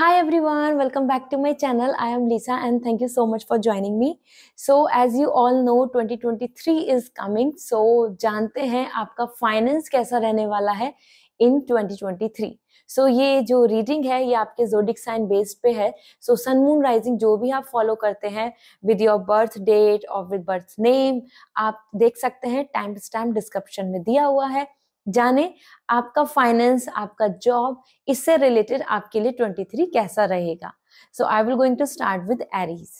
Hi everyone, welcome back to my channel. I am Lisa and thank you so much for joining me. So as you all know 2023 is coming. So जानते हैं आपका finance कैसा रहने वाला है इन 2023. सो so, ये जो reading है ये आपके जोडिक साइन बेस्ड पे है सो सन मून राइजिंग जो भी आप फॉलो करते हैं विद योर बर्थ डेट और विद बर्थ नेम आप देख सकते हैं टाइम स्टैम्प डिस्क्रिप्शन में दिया हुआ है जाने आपका फाइनेंस आपका जॉब इससे रिलेटेड आपके लिए 23 कैसा रहेगा so I will going to start with Aries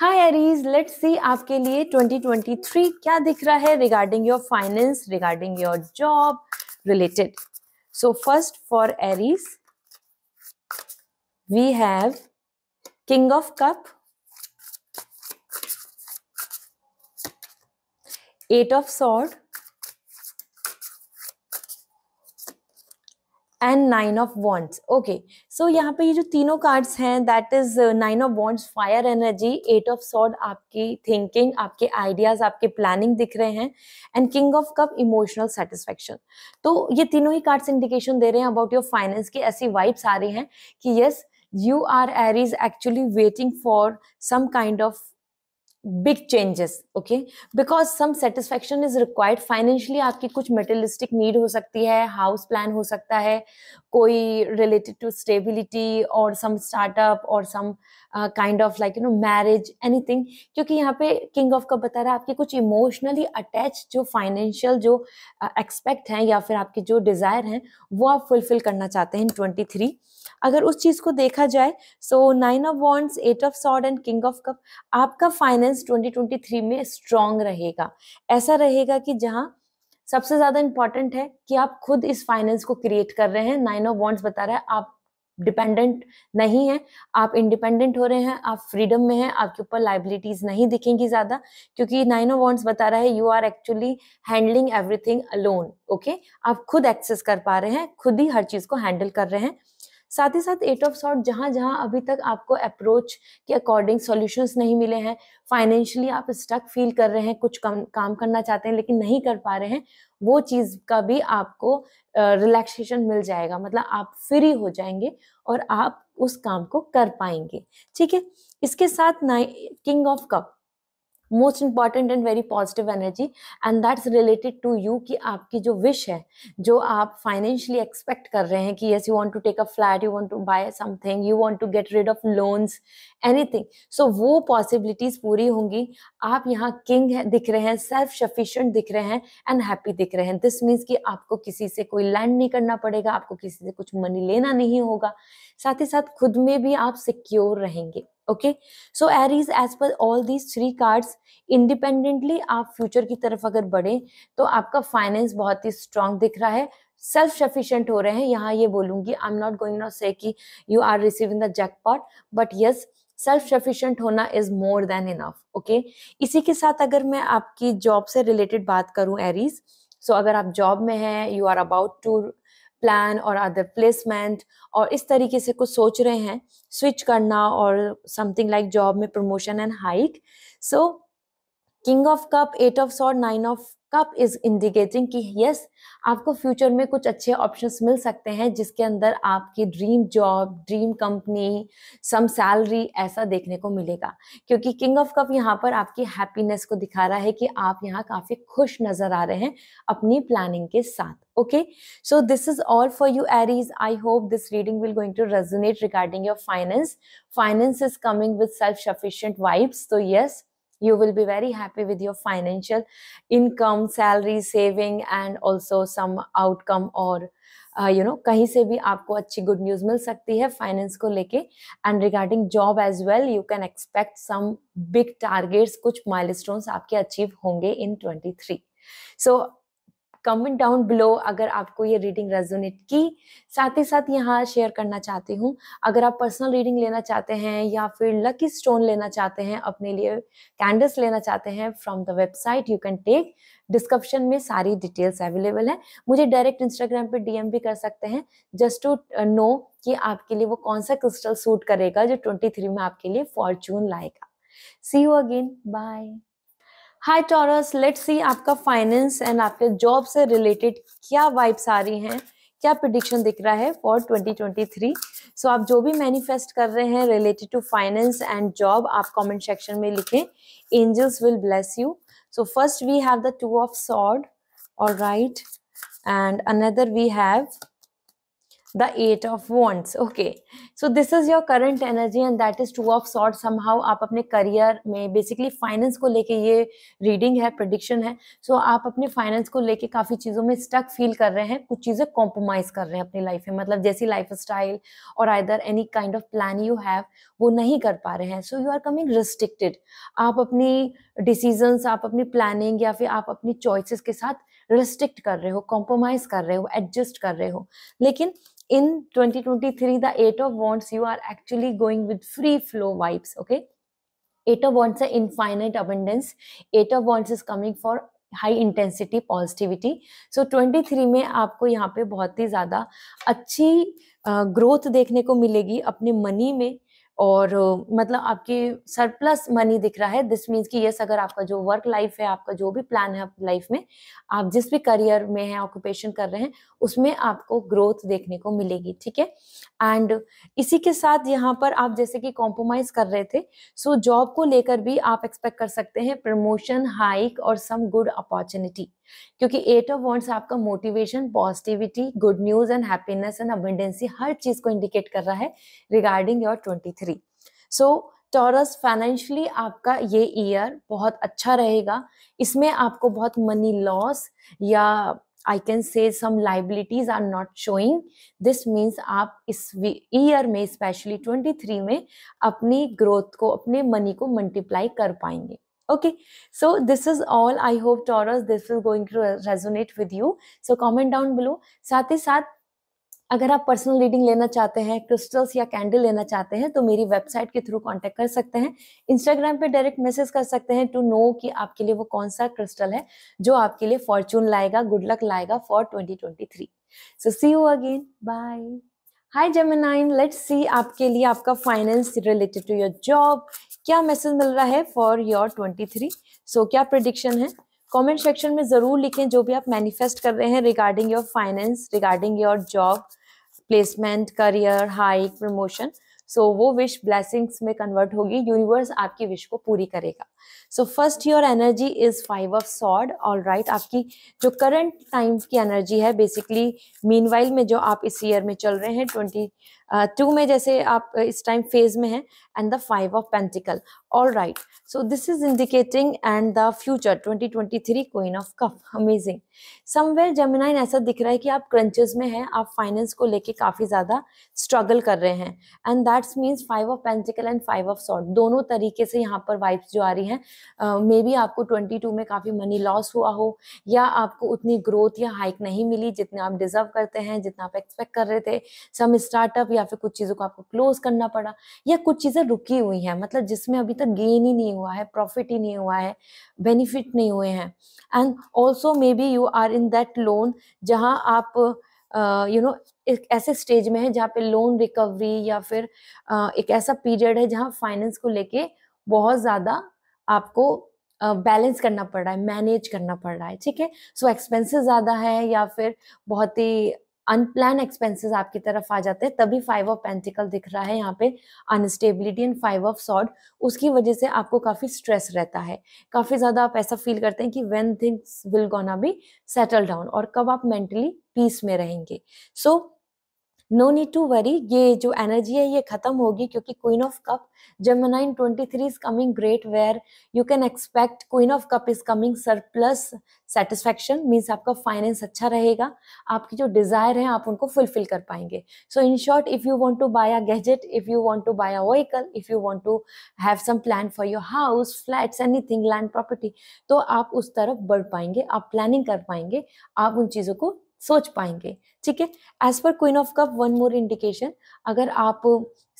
hi Aries let's see आपके लिए 2023 क्या दिख रहा है regarding your finance regarding your job related so first for Aries we have king of cup eight of sword and nine of wands okay so यहाँ पे ये जो तीनों कार्ड्स हैं that is nine of wands fire energy eight of sword आपकी thinking आपके ideas आपके planning दिख रहे हैं and king of cup emotional satisfaction तो ये तीनों ही कार्ड्स इंडिकेशन दे रहे हैं अबाउट योर फाइनेंस की ऐसी वाइब्स आ रही हैं कि yes you are Aries is actually waiting for some kind of big changes okay because some satisfaction is required financially आपकी कुछ मेटलिस्टिक नीड हो सकती है हाउस प्लान हो सकता है कोई रिलेटेड टू स्टेबिलिटी और सम स्टार्टअप और some kind of like you know marriage anything क्योंकि यहाँ पे किंग ऑफ कप बता रहा है आपके कुछ इमोशनली अटैच जो फाइनेंशियल जो एक्सपेक्ट uh, हैं या फिर आपके जो डिज़ायर हैं वो आप फुलफिल करना चाहते हैं ट्वेंटी थ्री अगर उस चीज़ को देखा जाए so nine of wands eight of sword and king of cup आपका फाइनेंस ट्वेंटी ट्वेंटी थ्री में स्ट्रांग रहेगा ऐसा रहेगा कि जहाँ सबसे ज़्यादा इंपॉर्टेंट है कि आप खुद इस फाइनेंस को क्रिएट कर रहे हैं नाइन ऑफ वॉन्ट्स बता रहा है आप डिपेंडेंट नहीं है आप इंडिपेंडेंट हो रहे हैं आप फ्रीडम में हैं आपके ऊपर लाइबिलिटीज नहीं दिखेंगी ज़्यादा क्योंकि नाइन ऑफ वॉन्ट्स बता रहा है you are actually handling everything alone okay आप खुद एक्सेस कर पा रहे हैं खुद ही हर चीज़ को हैंडल कर रहे हैं साथ ही साथ एट ऑफ सॉर्ट जहां जहां अभी तक आपको अप्रोच के अकॉर्डिंग सॉल्यूशंस नहीं मिले हैं फाइनेंशियली आप स्टक फील कर रहे हैं कुछ कम काम करना चाहते हैं लेकिन नहीं कर पा रहे हैं वो चीज़ का भी आपको रिलैक्सेशन मिल जाएगा मतलब आप फ्री हो जाएंगे और आप उस काम को कर पाएंगे ठीक है इसके साथ king of cup most important and very positive energy and that's related to you कि आपकी जो विश है जो आप फाइनेंशियली एक्सपेक्ट कर रहे हैं कि yes you want to take a flat you want to buy something you want to get rid of loans anything so वो पॉसिबिलिटीज पूरी होंगी आप यहाँ किंग है दिख रहे हैं सेल्फ सफिशियंट दिख रहे हैं एंड हैप्पी दिख रहे हैं दिस मीन्स कि आपको किसी से कोई लैंड नहीं करना पड़ेगा आपको किसी से कुछ मनी लेना नहीं होगा साथ ही साथ खुद में भी आप सिक्योर रहेंगे okay so Aries as per all these three cards independently आप फ्यूचर की तरफ अगर बढ़े तो आपका फाइनेंस बहुत ही स्ट्रांग दिख रहा है सेल्फ सफिशियंट हो रहे हैं यहाँ ये बोलूंगी I am not going not say कि you are receiving the jackpot but yes self sufficient होना is more than enough okay इसी के साथ अगर मैं आपकी जॉब से रिलेटेड बात करूँ एरीज सो so, अगर आप जॉब में हैं you are about to plan और अदर प्लेसमेंट और इस तरीके से कुछ सोच रहे हैं स्विच करना और समथिंग लाइक जॉब में promotion and hike so king of cup eight of sword nine of cup is indicating कि यस आपको फ्यूचर में कुछ अच्छे ऑप्शंस मिल सकते हैं जिसके अंदर आपकी dream job dream company some salary ऐसा देखने को मिलेगा क्योंकि किंग ऑफ कप यहाँ पर आपकी हैप्पीनेस को दिखा रहा है कि आप यहाँ काफी खुश नजर आ रहे हैं अपनी प्लानिंग के साथ okay so this is all for you Aries I hope this reading will going to resonate regarding your finance finance is coming with self sufficient vibes तो yes yes, you will be very happy with your financial income salary saving and also some outcome or you know कहीं से भी आपको अच्छी good news मिल सकती है finance को लेके and regarding job as well you can expect some big targets कुछ माइलस्टोन्स आपके अचीव होंगे in 23 so comment down below अगर आपको ये रीडिंग रेजोनेट की साथ ही साथ यहाँ शेयर करना चाहती हूँ अगर आप पर्सनल रीडिंग लेना चाहते हैं या फिर लकी स्टोन लेना चाहते हैं अपने लिए कैंडल्स लेना चाहते हैं from the website you can take description में सारी डिटेल्स अवेलेबल है मुझे डायरेक्ट इंस्टाग्राम पे डीएम भी कर सकते हैं जस्ट टू नो कि आपके लिए वो कौन सा क्रिस्टल सूट करेगा जो 23 में आपके लिए फॉर्चून लाएगा see you again bye hi Taurus let's see आपका फाइनेंस एंड आपके जॉब से रिलेटेड क्या वाइब्स आ रही हैं क्या प्रिडिक्शन दिख रहा है फॉर 2023 सो आप जो भी मैनिफेस्ट कर रहे हैं related to finance and job आप कमेंट सेक्शन में लिखें angels will bless you so first we have the two of sword और right and another we have the eight of wands okay so this is your current energy and that is two of swords somehow आप अपने career में basically finance को लेके ये reading है prediction है so आप अपने finance को लेके काफ़ी चीज़ों में stuck feel कर रहे हैं कुछ चीज़ें compromise कर रहे हैं अपनी life में मतलब जैसी लाइफ स्टाइल और either any kind of plan you have वो नहीं कर पा रहे हैं so you are coming restricted आप अपनी डिसीजंस आप अपनी प्लानिंग या फिर आप अपनी चॉइसेस के साथ रिस्ट्रिक्ट कर रहे हो कॉम्प्रोमाइज कर रहे हो एडजस्ट कर रहे हो लेकिन in 2023 the eight of wands you are actually going with free flow vibes okay eight of wands are infinite abundance eight of wands is coming for high intensity positivity so 23 में आपको यहाँ पे बहुत ही ज़्यादा अच्छी ग्रोथ देखने को मिलेगी अपने मनी में और मतलब आपकी सरप्लस मनी दिख रहा है दिस मीन्स कि यस अगर आपका जो वर्क लाइफ है आपका जो भी प्लान है आपकी लाइफ में आप जिस भी करियर में है ऑक्यूपेशन कर रहे हैं उसमें आपको ग्रोथ देखने को मिलेगी ठीक है एंड इसी के साथ यहाँ पर आप जैसे कि कॉम्प्रोमाइज कर रहे थे सो so जॉब को लेकर भी आप एक्सपेक्ट कर सकते हैं प्रमोशन हाइक और सम गुड अपॉर्चुनिटी क्योंकि एट ऑफ वॉन्ट्स आपका motivation positivity good news and happiness and abundance हर चीज को इंडिकेट कर रहा है regarding your twenty three so Taurus financially आपका ये ईयर बहुत अच्छा रहेगा इसमें आपको बहुत मनी लॉस या I can say some liabilities are not showing this means आप इस ईयर में स्पेशली ट्वेंटी थ्री में अपनी ग्रोथ को अपने मनी को मल्टीप्लाई कर पाएंगे okay so this is all i hope taurus this is going to resonate with you so comment down below साथ ही साथ अगर आप पर्सनल रीडिंग लेना चाहते हैं क्रिस्टल्स या कैंडल लेना चाहते हैं तो मेरी वेबसाइट के थ्रू कांटेक्ट कर सकते हैं इंस्टाग्राम पे डायरेक्ट मैसेज कर सकते हैं टू नो कि आपके लिए वो कौन सा क्रिस्टल है जो आपके लिए फॉर्चून लाएगा गुड लक लाएगा for 2023 so see you again bye hi Gemini let's see आपके लिए आपका finance related to your job क्या मैसेज मिल रहा है for your twenty three so क्या प्रडिक्शन है कमेंट सेक्शन में ज़रूर लिखें जो भी आप मैनिफेस्ट कर रहे हैं regarding your finance regarding your job placement career hike promotion so वो विश ब्लेसिंग्स में कन्वर्ट होगी यूनिवर्स आपकी विश को पूरी करेगा so first your energy is five of sword all right आपकी जो करंट टाइम की एनर्जी है बेसिकली मीन में जो आप इस ईयर में चल रहे हैं ट्वेंटी टू uh, में जैसे आप uh, इस टाइम फेज में हैं and the five of pentacle all right so this is indicating and the future 2023 twenty three queen of cup amazing somewhere Gemini ऐसा दिख रहा है कि आप क्रंचेस में हैं आप फाइनेंस को लेके काफ़ी ज़्यादा स्ट्रगल कर रहे हैं and that's means five of pentacle and five of sword दोनों तरीके से यहाँ पर वाइब्स जो आ रही हैं मे uh, बी आपको ट्वेंटी टू में काफ़ी मनी लॉस हुआ हो या आपको उतनी ग्रोथ या हाइक नहीं मिली जितने आप डिजर्व करते हैं जितना आप एक्सपेक्ट कर रहे थे सम स्टार्टअप या फिर कुछ चीज़ों को आपको क्लोज करना पड़ा या कुछ चीज़ें रुकी हुई हैं मतलब जिसमें अभी तक गेन ही नहीं हुआ है प्रॉफिट ही नहीं हुआ है बेनिफिट नहीं हुए हैं and also may be you are in that loan जहाँ आप you uh, know you know, एक ऐसे स्टेज में है जहाँ पे लोन रिकवरी या फिर uh, एक ऐसा पीरियड है जहाँ फाइनेंस को लेके बहुत ज़्यादा आपको बैलेंस uh, करना पड़ रहा है मैनेज करना पड़ रहा है ठीक है सो एक्सपेंसेस ज़्यादा है या फिर बहुत ही अनप्लान एक्सपेंसेस आपकी तरफ आ जाते हैं तभी फाइव ऑफ पेंटिकल दिख रहा है यहाँ पे instability and five of sword उसकी वजह से आपको काफ़ी स्ट्रेस रहता है काफ़ी ज़्यादा आप ऐसा फील करते हैं कि when things will gonna be settle down और कब आप मेंटली पीस में रहेंगे so so, no need to worry ये जो एनर्जी है ये खत्म होगी क्योंकि queen of cup Gemini twenty three is coming great where you can expect queen of cup is coming surplus satisfaction means आपका फाइनेंस अच्छा रहेगा आपकी जो डिजायर है आप उनको फुलफिल कर पाएंगे so in short if you want to buy a gadget if you want to buy a vehicle if you want to have some plan for your house flats thing land property तो आप उस तरफ बढ़ पाएंगे आप planning कर पाएंगे आप उन चीज़ों को सोच पाएंगे ठीक है as per queen of cup one more indication अगर आप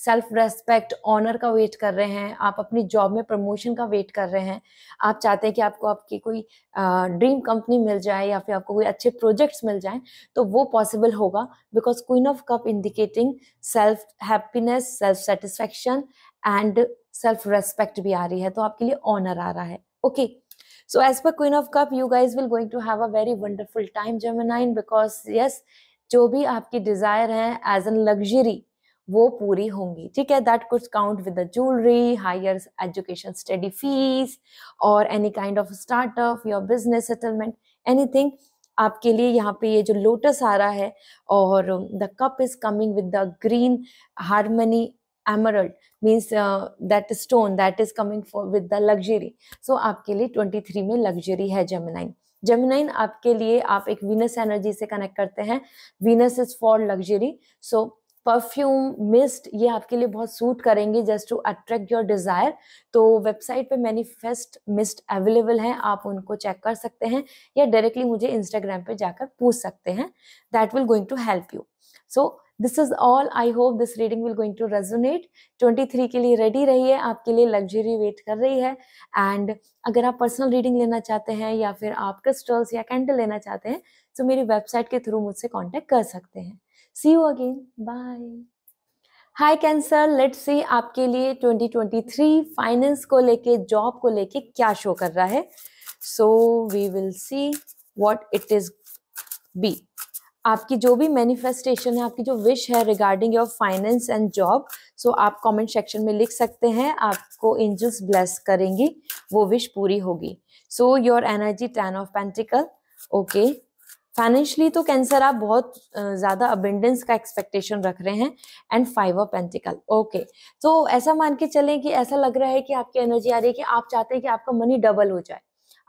सेल्फ रेस्पेक्ट ऑनर का वेट कर रहे हैं आप अपनी जॉब में प्रमोशन का वेट कर रहे हैं आप चाहते हैं कि आपको आपकी कोई ड्रीम कंपनी मिल जाए या फिर आपको कोई अच्छे प्रोजेक्ट्स मिल जाए तो वो पॉसिबल होगा because queen of cup indicating self happiness self satisfaction and self respect भी आ रही है तो आपके लिए ऑनर आ रहा है okay okay. So as per Queen of Cup, you guys will going to have a very wonderful time, Gemini, because yes, जो भी आपकी डिजायर है एज एन लग्जरी वो पूरी होंगी ठीक है that could count with the jewellery higher education study fees और any kind of startup your business settlement anything आपके लिए यहाँ पे ये जो लोटस आ रहा है और the cup is coming with the green harmony emerald means that stone that is coming for with the luxury so आपके लिए 23 में लग्जरी है जमनाइन जमनाइन आपके लिए आप एक वीनस एनर्जी से कनेक्ट करते हैं Venus is for luxury so perfume mist ये आपके लिए बहुत सूट करेंगे just to attract your desire तो वेबसाइट पे मैनिफेस्ट मिस्ट अवेलेबल हैं आप उनको चेक कर सकते हैं या डायरेक्टली मुझे इंस्टाग्राम पे जाकर पूछ सकते हैं that will going to help you so this is all I hope this reading will going to resonate 23 के लिए रेडी रहिए आपके लिए लग्जरी वेट कर रही है एंड अगर आप पर्सनल रीडिंग लेना चाहते हैं या फिर आप क्रिस्टल्स या कैंडल लेना चाहते हैं तो मेरी वेबसाइट के थ्रू मुझसे कॉन्टेक्ट कर सकते हैं see you again bye hi cancer let's see आपके लिए 2023 फाइनेंस को लेके जॉब को लेके क्या शो कर रहा है so we will see what it is be आपकी जो भी मैनिफेस्टेशन है आपकी जो विश है regarding your finance and job so आप कमेंट सेक्शन में लिख सकते हैं आपको एंजल्स ब्लेस करेंगी वो विश पूरी होगी so your energy ten of pentacle okay financially तो कैंसर आप बहुत ज़्यादा अबेंडेंस का एक्सपेक्टेशन रख रहे हैं and five of pentacle okay तो ऐसा मान के चलें कि ऐसा लग रहा है कि आपकी एनर्जी आ रही है कि आप चाहते हैं कि आपका मनी डबल हो जाए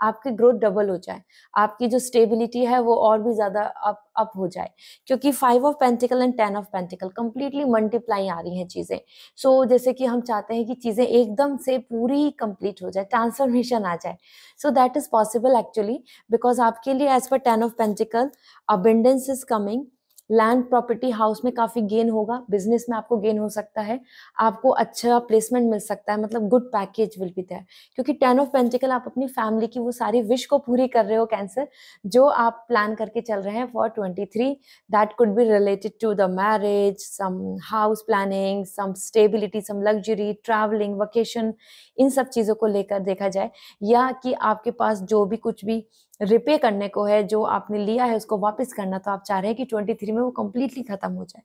आपकी ग्रोथ डबल हो जाए आपकी जो स्टेबिलिटी है वो और भी ज़्यादा अप अप हो जाए क्योंकि five of pentacle and ten of pentacle completely multiply आ रही हैं चीज़ें सो so, जैसे कि हम चाहते हैं कि चीज़ें एकदम से पूरी कंप्लीट हो जाए ट्रांसफॉर्मेशन आ जाए so that is possible actually because आपके लिए as per ten of pentacle abundance is coming land property house में काफ़ी गेन होगा बिजनेस में आपको गेन हो सकता है आपको अच्छा प्लेसमेंट मिल सकता है मतलब good package will be there क्योंकि टेन ऑफ पेंटिकल आप अपनी फैमिली की वो सारी विश को पूरी कर रहे हो कैंसर जो आप प्लान करके चल रहे हैं for twenty three that could be related to the marriage some house planning some stability some luxury travelling vacation इन सब चीज़ों को लेकर देखा जाए या कि आपके पास जो भी कुछ भी रिपे करने को है जो आपने लिया है उसको वापस करना तो आप चाह रहे हैं कि ट्वेंटी थ्री में वो कम्प्लीटली ख़त्म हो जाए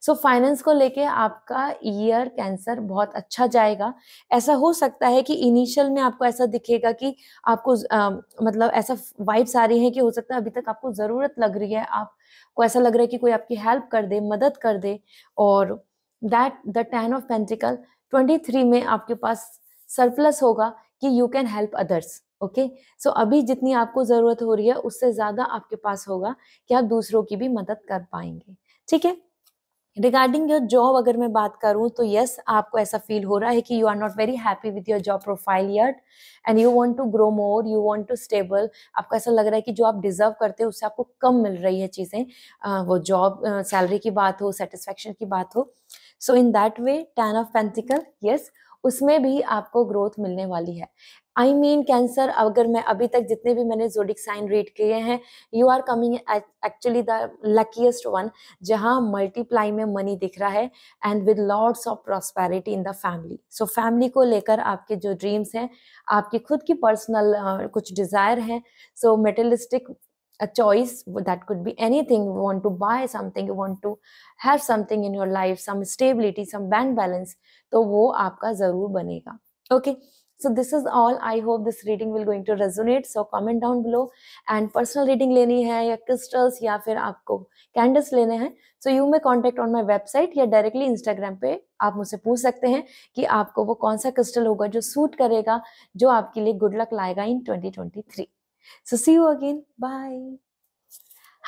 सो so, फाइनेंस को लेके आपका ईयर कैंसर बहुत अच्छा जाएगा ऐसा हो सकता है कि इनिशियल में आपको ऐसा दिखेगा कि आपको आ, मतलब ऐसा वाइब्स आ रही है कि हो सकता है अभी तक आपको ज़रूरत लग रही है आपको ऐसा लग रहा है कि कोई आपकी हेल्प कर दे मदद कर दे और that the ten of pentacle three में आपके पास सरप्लस होगा कि you can help others okay so अभी जितनी आपको ज़रूरत हो रही है उससे ज़्यादा आपके पास होगा कि आप दूसरों की भी मदद कर पाएंगे ठीक है रिगार्डिंग योर जॉब अगर मैं बात करूं तो यस yes, आपको ऐसा फील हो रहा है कि you are not very happy with your job profile yet and you want to grow more you want to stable आपको ऐसा लग रहा है कि जो आप डिजर्व करते हो उससे आपको कम मिल रही है चीज़ें वो जॉब सैलरी की बात हो सेटिस्फेक्शन की बात हो so in that way ten of pentacle yes उसमें भी आपको ग्रोथ मिलने वाली है आई मीन कैंसर अगर मैं अभी तक जितने भी मैंने जोडिक साइन रीड किए हैं you are coming actually the luckiest one जहाँ मल्टीप्लाई में मनी दिख रहा है and with lords of prosperity in the family so family को लेकर आपके जो ड्रीम्स हैं आपकी खुद की पर्सनल uh, कुछ डिज़ायर हैं सो मेटलिस्टिक a choice that could be anything you want to buy something you want to have something in your life some stability some bank balance तो वो आपका ज़रूर बनेगा okay okay? So this is all I hope this reading will going to resonate so comment down below and personal reading लेनी है या crystals या फिर आपको कैंडल्स लेने हैं so you may contact on my website या डायरेक्टली इंस्टाग्राम पे आप मुझसे पूछ सकते हैं कि आपको वो कौन सा क्रिस्टल होगा जो सूट करेगा जो आपके लिए गुड लक लाएगा in twenty twenty three so see you again bye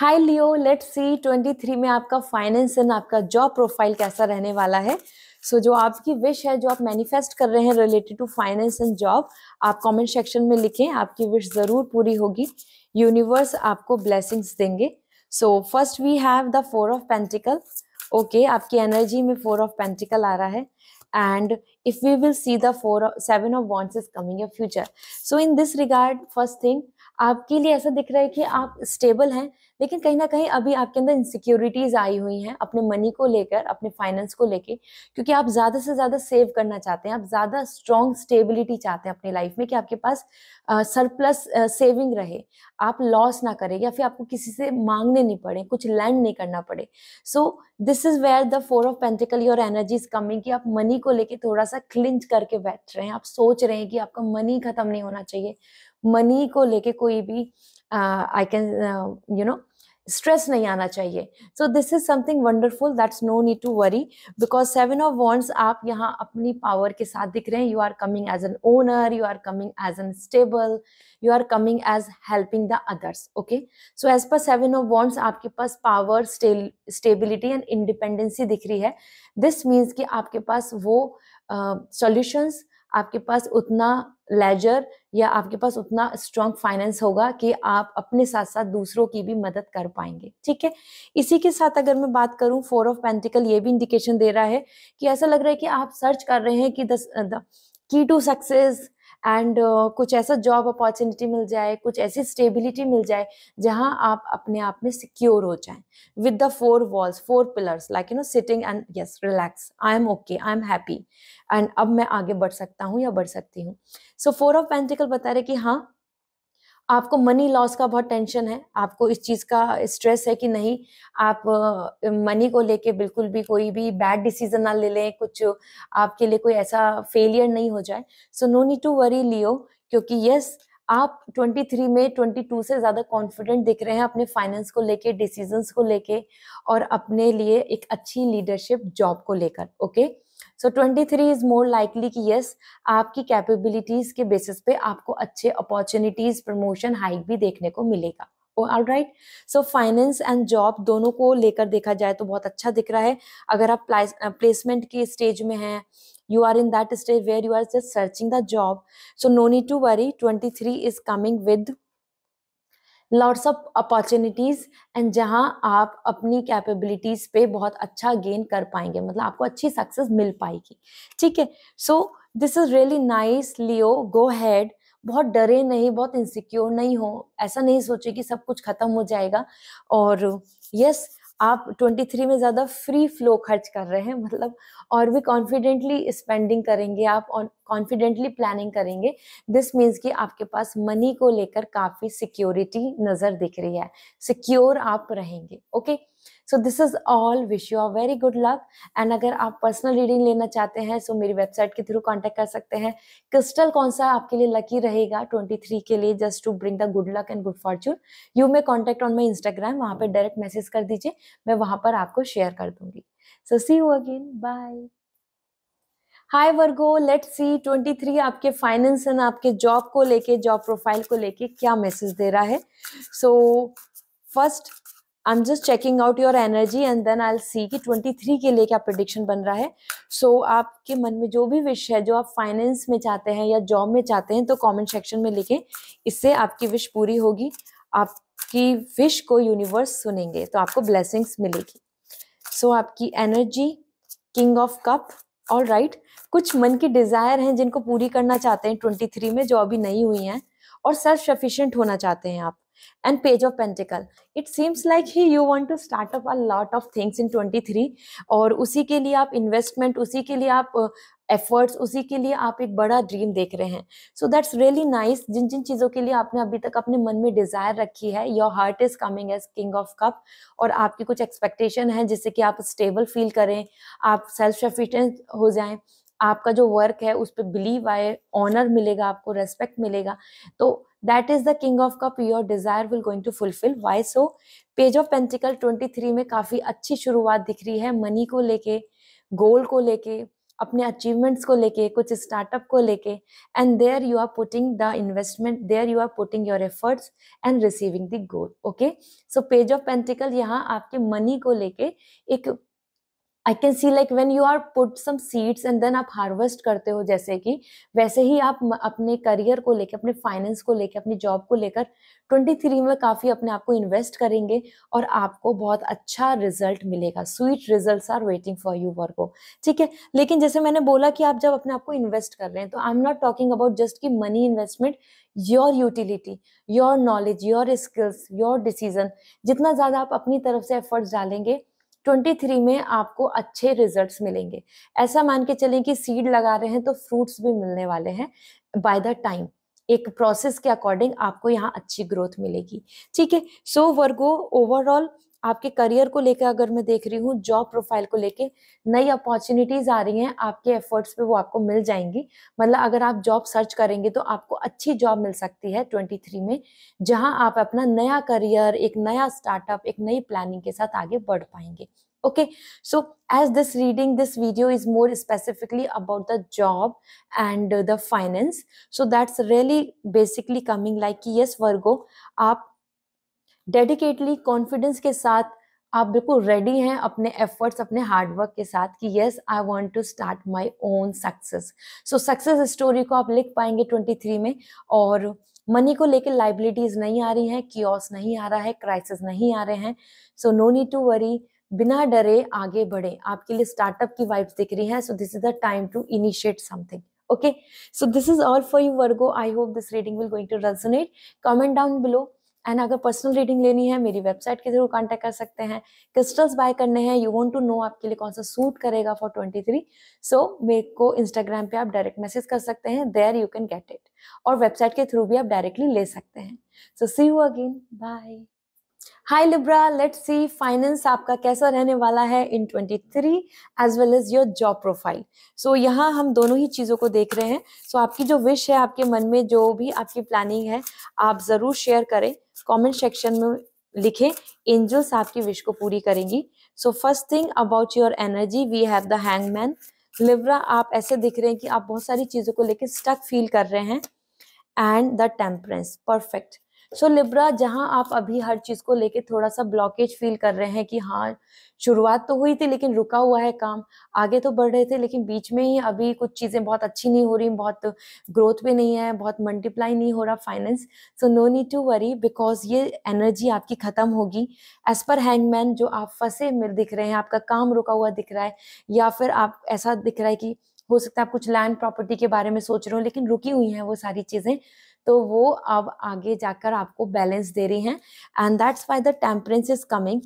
hi Leo let's see 23 में आपका फाइनेंस एंड आपका जॉब प्रोफाइल कैसा रहने वाला है सो so, जो आपकी विश है जो आप मैनिफेस्ट कर रहे हैं related to finance and job आप कमेंट सेक्शन में लिखें आपकी विश ज़रूर पूरी होगी यूनिवर्स आपको ब्लेसिंग्स देंगे so first we have the four of pentacle okay आपकी एनर्जी में फोर ऑफ पेंटिकल आ रहा है and if we will see the four seven of wands is coming your future so in this regard first आपके लिए ऐसा दिख रहा है कि आप स्टेबल हैं लेकिन कहीं ना कहीं अभी आपके अंदर इनसिक्योरिटीज आई हुई हैं अपने मनी को लेकर अपने फाइनेंस को लेकर क्योंकि आप ज़्यादा से ज़्यादा सेव करना चाहते हैं आप ज़्यादा स्ट्रॉन्ग स्टेबिलिटी चाहते हैं अपनी लाइफ में कि आपके पास सरप्लस सेविंग रहे आप लॉस ना करें या फिर आपको किसी से मांगने नहीं पड़े कुछ लैंड नहीं करना पड़े so this is where the four of pentacle your energy is coming कि आप मनी को लेके थोड़ा सा क्लिंच करके बैठ रहे हैं आप सोच रहे हैं कि आपका मनी खत्म नहीं होना चाहिए मनी को लेके कोई भी I can you know stress नहीं आना चाहिए so this is something wonderful that's no need to worry because seven of wands आप यहाँ अपनी पावर के साथ दिख रहे हैं you are coming as an owner you are coming as an stable you are coming as helping the others okay so as per seven of wands आपके पास पावर स्टेबिलिटी एंड इंडिपेंडेंसी दिख रही है दिस मीन्स कि आपके पास वो solutions uh, आपके पास उतना लेजर या आपके पास उतना स्ट्रॉन्ग फाइनेंस होगा कि आप अपने साथ साथ दूसरों की भी मदद कर पाएंगे ठीक है इसी के साथ अगर मैं बात करूं फोर ऑफ पेंटिकल ये भी इंडिकेशन दे रहा है कि ऐसा लग रहा है कि आप सर्च कर रहे हैं कि the key to success and uh, कुछ ऐसा जॉब अपॉर्चुनिटी मिल जाए कुछ ऐसी स्टेबिलिटी मिल जाए जहाँ आप अपने आप में सिक्योर हो जाए with the four walls four pillars like you know sitting and yes relax I am okay I am happy and अब मैं आगे बढ़ सकता हूँ या बढ़ सकती हूँ सो फोर ऑफ पेंटिकल बता रहे कि हाँ आपको मनी लॉस का बहुत टेंशन है आपको इस चीज़ का स्ट्रेस है कि नहीं आप मनी को लेके बिल्कुल भी कोई भी बैड डिसीजन ना ले लें कुछ आपके लिए कोई ऐसा फेलियर नहीं हो जाए so no need to worry Leo क्योंकि यस आप 23 में 22 से ज़्यादा कॉन्फिडेंट दिख रहे हैं अपने फाइनेंस को लेके डिसीजंस को लेके और अपने लिए एक अच्छी लीडरशिप जॉब को लेकर okay okay? So twenty three is more likely कि यस आपकी कैपेबिलिटीज़ के बेसिस पे आपको अच्छे अपॉर्चुनिटीज़ प्रमोशन हाइक भी देखने को मिलेगा all right so finance and job दोनों को लेकर देखा जाए तो बहुत अच्छा दिख रहा है अगर आप प्लेसमेंट की स्टेज में हैं are in that stage where you are just searching the job so no no to worry twenty three is coming with lots of opportunities and जहाँ आप अपनी कैपेबिलिटीज़ पे बहुत अच्छा गेन कर पाएंगे मतलब आपको अच्छी सक्सेस मिल पाएगी ठीक है so this is really nice Leo go ahead बहुत डरे नहीं बहुत इनसिक्योर नहीं हो ऐसा नहीं सोचे कि सब कुछ ख़त्म हो जाएगा और यस yes, आप 23 में ज़्यादा फ्री फ्लो खर्च कर रहे हैं मतलब और भी कॉन्फिडेंटली स्पेंडिंग करेंगे आप कॉन्फिडेंटली प्लानिंग करेंगे दिस मीन्स कि आपके पास मनी को लेकर काफ़ी सिक्योरिटी नज़र दिख रही है सिक्योर आप रहेंगे okay okay? So this is all wish you are very good luck एंड अगर आप पर्सनल रीडिंग लेना चाहते हैं सो so मेरी वेबसाइट के थ्रू कॉन्टेक्ट कर सकते हैं क्रिस्टल कौन सा आपके लिए लकी रहेगा ट्वेंटी थ्री के लिए just to bring the good luck and good fortune you may contact on my Instagram वहां पर डायरेक्ट मैसेज कर दीजिए मैं वहां पर आपको शेयर कर दूंगी so see you again bye hi Virgo let see 23 आपके फाइनेंस एंड आपके जॉब को लेके जॉब प्रोफाइल को लेके क्या मैसेज दे रहा है so first I am just checking out your energy and then I see कि 23 के लिए क्या प्रडिक्शन बन रहा है सो so, आपके मन में जो भी विश है जो आप फाइनेंस में चाहते हैं या जॉब में चाहते हैं तो कमेंट सेक्शन में लिखें इससे आपकी विश पूरी होगी आपकी विश को यूनिवर्स सुनेंगे तो आपको ब्लेसिंग्स मिलेगी सो so, आपकी energy king of cup all right कुछ मन की डिज़ायर हैं जिनको पूरी करना चाहते हैं 23 में जो अभी नहीं हुई हैं और सेल्फ सफिशियंट होना चाहते हैं आप and page of pentacle it seems like he you want to start up a lot of things in 23 aur usi ke liye aap investment usi ke liye aap efforts उसी के लिए आप एक बड़ा ड्रीम देख रहे हैं सो दैट्स रियली नाइस जिन जिन चीज़ों के लिए आपने अभी तक अपने मन में डिज़ायर रखी है your heart is coming as king of cup और आपकी कुछ एक्सपेक्टेशन है जिससे कि आप स्टेबल फील करें आप सेल्फ सफिशेंट हो जाएं आपका जो वर्क है उस पर बिलीव आए ऑनर मिलेगा आपको रेस्पेक्ट मिलेगा तो that is the king of cup your desire will going to fulfil why so page of pentacle three में काफी अच्छी शुरुआत दिख रही है मनी को लेके गोल को लेके अपने अचीवमेंट्स को लेके कुछ स्टार्टअप को लेके and there you are putting the investment there you are putting your efforts and receiving the goal okay so page of pentacle यहाँ आपके मनी को लेके एक I can see like when you are put some seeds and then आप harvest करते हो जैसे कि वैसे ही आप अपने करियर को लेकर अपने फाइनेंस को लेकर अपनी जॉब को लेकर ट्वेंटी थ्री में काफ़ी अपने आप को इन्वेस्ट करेंगे और आपको बहुत अच्छा रिजल्ट मिलेगा sweet result are waiting for you work हो ठीक है लेकिन जैसे मैंने बोला कि आप जब अपने आप को इन्वेस्ट कर रहे हैं तो I am not talking about just की money investment your utility your knowledge your skills your decision जितना ज़्यादा आप अपनी तरफ से एफर्ट्स डालेंगे 23 में आपको अच्छे रिजल्ट्स मिलेंगे ऐसा मान के चलें कि सीड लगा रहे हैं तो फ्रूट्स भी मिलने वाले हैं बाय द टाइम एक प्रोसेस के अकॉर्डिंग आपको यहाँ अच्छी ग्रोथ मिलेगी ठीक है सो वर्गो ओवरऑल आपके करियर को लेकर अगर मैं देख रही हूँ जॉब प्रोफाइल को लेकर नई अपॉर्चुनिटीज आ रही हैं आपके एफर्ट्स पे वो आपको मिल जाएंगी मतलब अगर आप जॉब सर्च करेंगे तो आपको अच्छी जॉब मिल सकती है 23 में जहाँ आप अपना नया करियर एक नया स्टार्टअप एक नई प्लानिंग के साथ आगे बढ़ पाएंगे so as this reading this video is more specifically about the job and the finance so that's really basically coming like कि यस वर्गो आप डेडिकेटली कॉन्फिडेंस के साथ आप बिल्कुल रेडी हैं अपने एफर्ट्स अपने हार्डवर्क के साथ कि yes I want to start my own success so success story को आप लिख पाएंगे 23 में और मनी को लेकर लाइबिलिटीज नहीं आ रही हैं क्योस नहीं आ रहा है क्राइसिस नहीं आ रहे हैं so no need to worry बिना डरे आगे बढ़े आपके लिए स्टार्टअप की वाइब्स दिख रही हैं so this is the time to initiate something okay so this is all for you Virgo I hope this reading will going to resonate comment down below and अगर पर्सनल रीडिंग लेनी है मेरी website के through contact कर सकते हैं crystals bye करने हैं यू वांट टू नो आपके लिए कौन सा सूट करेगा फॉर ट्वेंटी थ्री सो मेरे को इंस्टाग्राम पे आप डायरेक्ट मैसेज कर सकते हैं there you can get it और वेबसाइट के थ्रू भी आप डायरेक्टली ले सकते हैं so see you again bye hi Libra let see finance आपका कैसा रहने वाला है in twenty three as well as your job profile so यहाँ हम दोनों ही चीज़ों को देख रहे हैं सो so, आपकी जो विश है आपके मन में जो भी आपकी प्लानिंग है आप ज़रूर शेयर करें कमेंट सेक्शन में लिखें एंजल्स आपकी विश को पूरी करेंगी so first thing about your energy we have the hangman लिवरा आप ऐसे दिख रहे हैं कि आप बहुत सारी चीज़ों को लेकर स्टक फील कर रहे हैं and the temperance perfect so so, Libra जहां आप अभी हर चीज़ को लेके थोड़ा सा ब्लॉकेज फील कर रहे हैं कि हाँ शुरुआत तो हुई थी लेकिन रुका हुआ है काम आगे तो बढ़ रहे थे लेकिन बीच में ही अभी कुछ चीज़ें बहुत अच्छी नहीं हो रही बहुत ग्रोथ भी नहीं है बहुत मल्टीप्लाई नहीं हो रहा finance so no need to worry because ये एनर्जी आपकी ख़त्म होगी एज पर हैंगमैन जो आप फंसे मिल दिख रहे हैं आपका काम रुका हुआ दिख रहा है या फिर आप ऐसा दिख रहा है कि हो सकता है आप कुछ लैंड प्रॉपर्टी के बारे में सोच रहे हो लेकिन रुकी हुई है वो सारी चीज़ें तो वो अब आगे जाकर आपको बैलेंस दे रही हैं and that's why the temperance is coming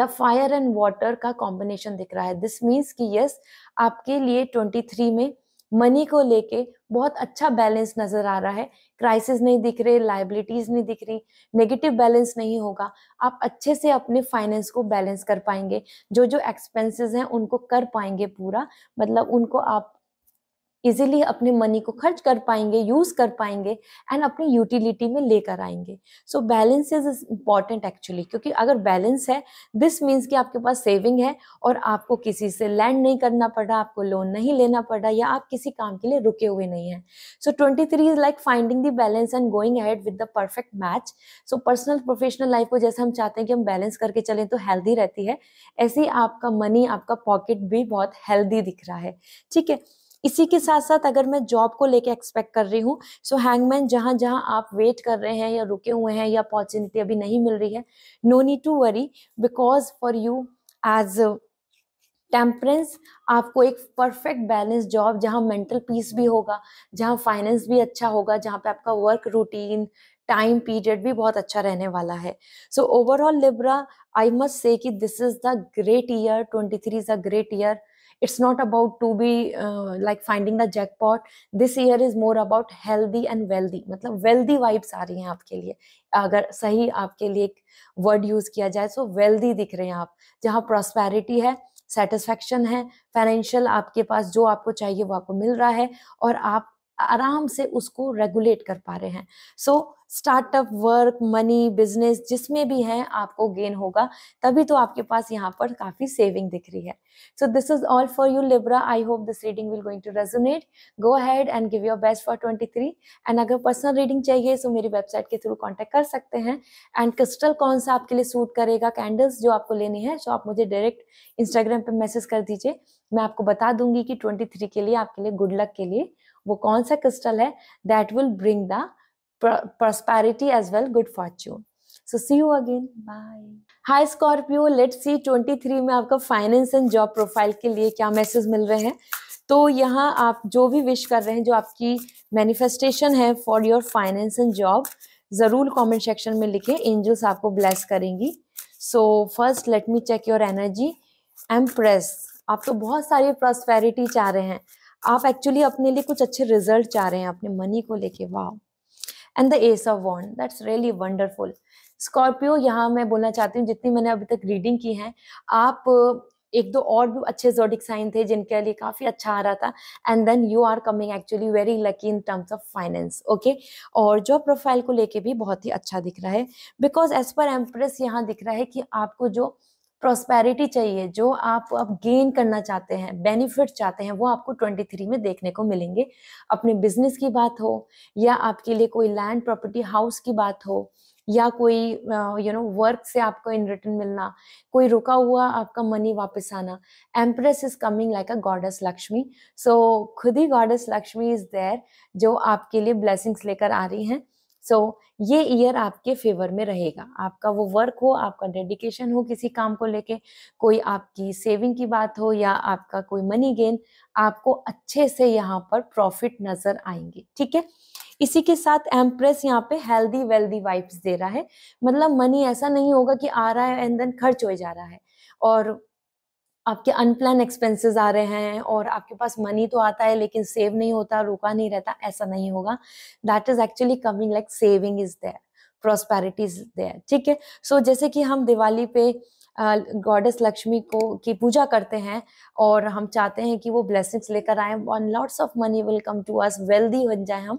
the fire and water का कॉम्बिनेशन दिख रहा है दिस मीन्स कि यस आपके लिए 23 में मनी को लेके बहुत अच्छा बैलेंस नजर आ रहा है क्राइसिस नहीं दिख रहे लाइबिलिटीज नहीं दिख रही नेगेटिव बैलेंस नहीं होगा आप अच्छे से अपने फाइनेंस को बैलेंस कर पाएंगे जो जो एक्सपेंसेस हैं उनको कर पाएंगे पूरा मतलब उनको आप इजीली अपने मनी को खर्च कर पाएंगे यूज़ कर पाएंगे एंड अपनी यूटिलिटी में लेकर आएंगे so balance is important actually क्योंकि अगर बैलेंस है दिस मीन्स कि आपके पास सेविंग है और आपको किसी से लैंड नहीं करना पड़ा आपको लोन नहीं लेना पड़ा या आप किसी काम के लिए रुके हुए नहीं हैं so twenty three is like finding the balance and going ahead with the perfect match so personal professional life को जैसे हम चाहते हैं कि हम बैलेंस करके चलें तो हेल्दी रहती है ऐसे ही आपका मनी आपका पॉकेट भी बहुत हेल्दी दिख रहा है ठीक है इसी के साथ साथ अगर मैं जॉब को लेके एक्सपेक्ट कर रही हूँ सो हैंगमैन जहाँ जहाँ आप वेट कर रहे हैं या रुके हुए हैं या अपॉर्चुनिटी अभी नहीं मिल रही है no need to worry because for you as temperance आपको एक परफेक्ट बैलेंस जॉब जहाँ मेंटल पीस भी होगा जहाँ फाइनेंस भी अच्छा होगा जहाँ पे आपका वर्क रूटीन टाइम पीरियड भी बहुत अच्छा रहने वाला है so overall Libra I must say कि this is the great year 23 is a great year it's not about to be uh, like finding the jackpot this year is more about healthy and wealthy matlab wealthy vibes aa rahi hain aapke liye agar sahi aapke liye ek word use kiya jaye so wealthy dikh rahe hain aap jahan prosperity hai satisfaction है financial आपके पास जो आपको चाहिए वो आपको मिल रहा है और आप आराम से उसको रेगुलेट कर पा रहे हैं so startup work money business जिसमें भी है आपको गेन होगा तभी तो आपके पास यहाँ पर काफ़ी सेविंग दिख रही है so this is all for you Libra I hope this reading will going to resonate go ahead and give your best for twenty three and अगर पर्सनल रीडिंग चाहिए सो मेरी वेबसाइट के थ्रू कॉन्टेक्ट कर सकते हैं and crystal कौन सा आपके लिए सूट करेगा कैंडल्स जो आपको लेनी है सो आप मुझे डायरेक्ट इंस्टाग्राम पर मैसेज कर दीजिए मैं आपको बता दूंगी कि ट्वेंटी थ्री के लिए आपके लिए गुड लक के लिए वो कौन सा क्रिस्टल है that will bring the prosperity as well good fortune so see you again bye hi Scorpio let see 23 में आपका फाइनेंस एंड जॉब प्रोफाइल के लिए क्या मैसेज मिल रहे हैं तो यहाँ आप जो भी विश कर रहे हैं जो आपकी मैनिफेस्टेशन है for your finance and job ज़रूर कमेंट सेक्शन में लिखें एंजल्स आपको ब्लेस करेंगी so first let me check your energy empress आप तो बहुत सारी प्रॉस्पेरिटी चाह रहे हैं आप एक्चुअली अपने लिए कुछ अच्छे रिजल्ट चाह रहे हैं अपने मनी को लेके वाह and the ace of wand that's really wonderful Scorpio यहाँ मैं बोलना चाहती हूँ जितनी मैंने अभी तक रीडिंग की है आप एक दो और भी अच्छे जोडिक साइन थे जिनके लिए काफ़ी अच्छा आ रहा था and then you are coming actually very lucky in terms of finance okay और जो प्रोफाइल को लेके भी बहुत ही अच्छा दिख रहा है बिकॉज एज पर एम्प्रेस यहाँ दिख रहा है कि आपको जो प्रोस्पेरिटी चाहिए जो आप अब गेन करना चाहते हैं बेनिफिट चाहते हैं वो आपको 23 में देखने को मिलेंगे अपने बिजनेस की बात हो या आपके लिए कोई लैंड प्रॉपर्टी हाउस की बात हो या कोई यू नो वर्क से आपको इन रिटर्न मिलना कोई रुका हुआ आपका मनी वापस आना empress is coming like a goddess Lakshmi so खुद ही गॉडस लक्ष्मी इज देयर जो आपके लिए ब्लेसिंग्स लेकर आ रही हैं सो so, ये ईयर आपके फेवर में रहेगा आपका वो वर्क हो आपका डेडिकेशन हो किसी काम को लेके कोई आपकी सेविंग की बात हो या आपका कोई मनी गेन आपको अच्छे से यहाँ पर प्रॉफिट नजर आएंगे ठीक है इसी के साथ एम्प्रेस यहाँ पे हेल्दी वेल्दी वाइब्स दे रहा है मतलब मनी ऐसा नहीं होगा कि आ रहा है एंड देन खर्च हो जा रहा है और आपके अनप्लान एक्सपेंसेस आ रहे हैं और आपके पास मनी तो आता है लेकिन सेव नहीं होता रुका नहीं रहता ऐसा नहीं होगा that is actually coming like saving is there prosperity is there ठीक है सो so, जैसे कि हम दिवाली पे गॉडेस uh, लक्ष्मी को की पूजा करते हैं और हम चाहते हैं कि वो ब्लेसिंग्स लेकर आए one lots of money will come to us wealthy बन जाए हम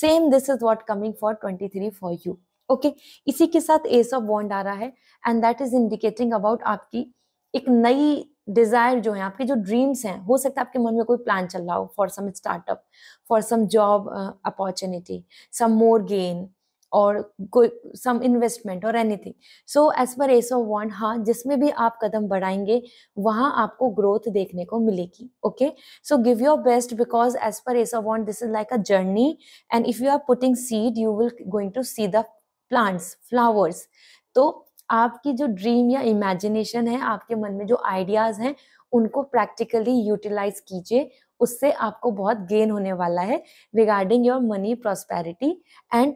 same this is what coming for twenty three for you okay इसी के साथ एस ऑफ बॉन्ड आ रहा है and that is indicating about आपकी एक नई डिज़ायर जो है आपके जो ड्रीम्स हैं हो सकता है आपके मन में कोई प्लान चल रहा हो for some startup for some job opportunity some more gain और कोई सम इन्वेस्टमेंट और anything so as per ace of wand हाँ जिसमें भी आप कदम बढ़ाएंगे वहाँ आपको ग्रोथ देखने को मिलेगी okay so give your best because as per ace of wand this is like a journey and if you are putting seed you will going to see the plants flowers तो आपकी जो dream या imagination है आपके मन में जो ideas हैं उनको प्रैक्टिकली यूटिलाइज कीजिए उससे आपको बहुत गेन होने वाला है regarding your money prosperity and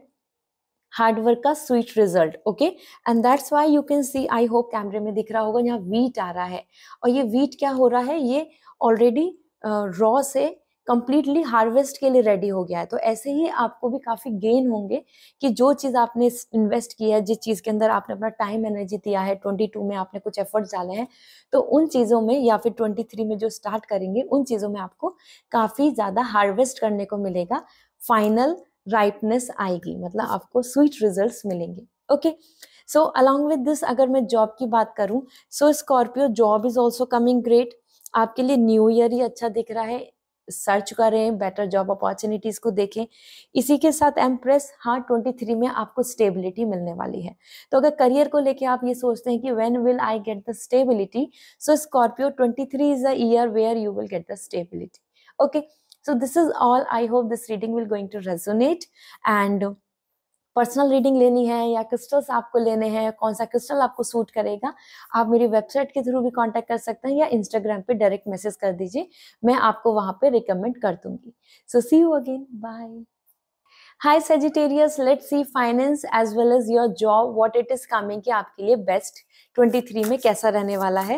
hard work का sweet result okay and that's why you can see I hope कैमरे में दिख रहा होगा यहाँ वीट आ रहा है और ये वीट क्या हो रहा है ये ऑलरेडी रॉ uh, से कम्प्लीटली हार्वेस्ट के लिए रेडी हो गया है तो ऐसे ही आपको भी काफ़ी गेन होंगे कि जो चीज़ आपने इन्वेस्ट किया है जिस चीज़ के अंदर आपने अपना टाइम एनर्जी दिया है ट्वेंटी टू में आपने कुछ एफर्ट्स डाले हैं तो उन चीज़ों में या फिर ट्वेंटी थ्री में जो स्टार्ट करेंगे उन चीज़ों में आपको काफ़ी ज़्यादा हार्वेस्ट करने को मिलेगा फाइनल राइटनेस आएगी मतलब आपको स्वीट रिजल्ट मिलेंगे okay so along with this अगर मैं जॉब की बात करूं so Scorpio job is also coming great आपके लिए न्यू ईयर ही अच्छा दिख रहा है सर्च करें बेटर जॉब अपॉर्चुनिटीज़ को देखें इसी के साथ एम प्रेस हाँ ट्वेंटी थ्री में आपको स्टेबिलिटी मिलने वाली है तो अगर करियर को लेके आप ये सोचते हैं कि when will I get the stability so Scorpio twenty three is a year where you will get the stability okay so this is all I hope this reading will going to resonate and personal reading लेनी है या crystals आपको लेने हैं कौन सा crystal आपको suit करेगा आप मेरी वेबसाइट के थ्रू भी कांटेक्ट कर सकते हैं या इंस्टाग्राम पे डायरेक्ट मैसेज कर दीजिए मैं आपको वहाँ पे रिकमेंड कर दूंगी so see you again bye hi Sagittarius let see finance as well as your job what it is coming कि आपके लिए बेस्ट 23 में कैसा रहने वाला है